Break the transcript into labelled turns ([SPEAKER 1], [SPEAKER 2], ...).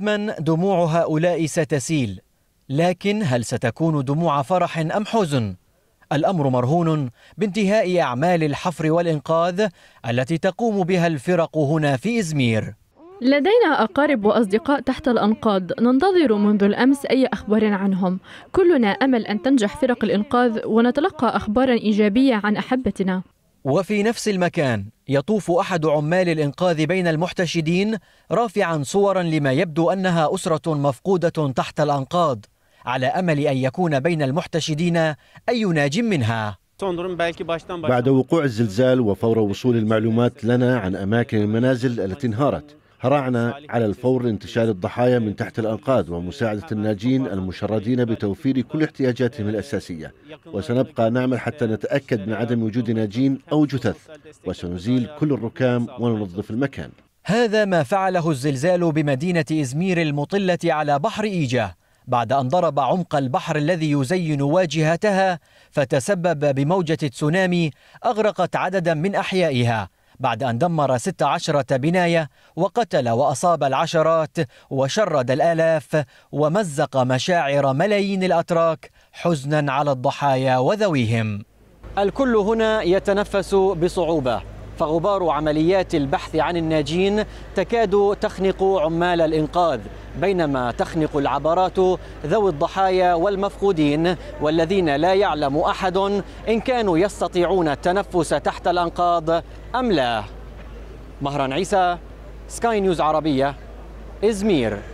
[SPEAKER 1] حتما دموع هؤلاء ستسيل لكن هل ستكون دموع فرح أم حزن؟ الأمر مرهون بانتهاء أعمال الحفر والإنقاذ التي تقوم بها الفرق هنا في إزمير
[SPEAKER 2] لدينا أقارب وأصدقاء تحت الأنقاض ننتظر منذ الأمس أي أخبار عنهم كلنا أمل أن تنجح فرق الإنقاذ ونتلقى أخبارا إيجابية عن أحبتنا
[SPEAKER 1] وفي نفس المكان يطوف احد عمال الانقاذ بين المحتشدين رافعا صورا لما يبدو انها اسره مفقوده تحت الانقاض على امل ان يكون بين المحتشدين اي ناج منها
[SPEAKER 3] بعد وقوع الزلزال وفور وصول المعلومات لنا عن اماكن المنازل التي انهارت هرعنا على الفور لانتشال الضحايا من تحت الأنقاض ومساعدة الناجين المشردين بتوفير كل احتياجاتهم الأساسية وسنبقى نعمل حتى نتأكد من عدم وجود ناجين أو جثث وسنزيل كل الركام وننظف المكان هذا ما فعله الزلزال بمدينة إزمير
[SPEAKER 1] المطلة على بحر إيجة بعد أن ضرب عمق البحر الذي يزين واجهتها فتسبب بموجة تسونامي أغرقت عددا من أحيائها بعد أن دمر 16 بناية وقتل وأصاب العشرات وشرد الآلاف ومزق مشاعر ملايين الأتراك حزنا على الضحايا وذويهم الكل هنا يتنفس بصعوبة فغبار عمليات البحث عن الناجين تكاد تخنق عمال الإنقاذ بينما تخنق العبرات ذوي الضحايا والمفقودين والذين لا يعلم احد ان كانوا يستطيعون التنفس تحت الانقاض ام لا مهران عيسى سكاي نيوز عربيه ازمير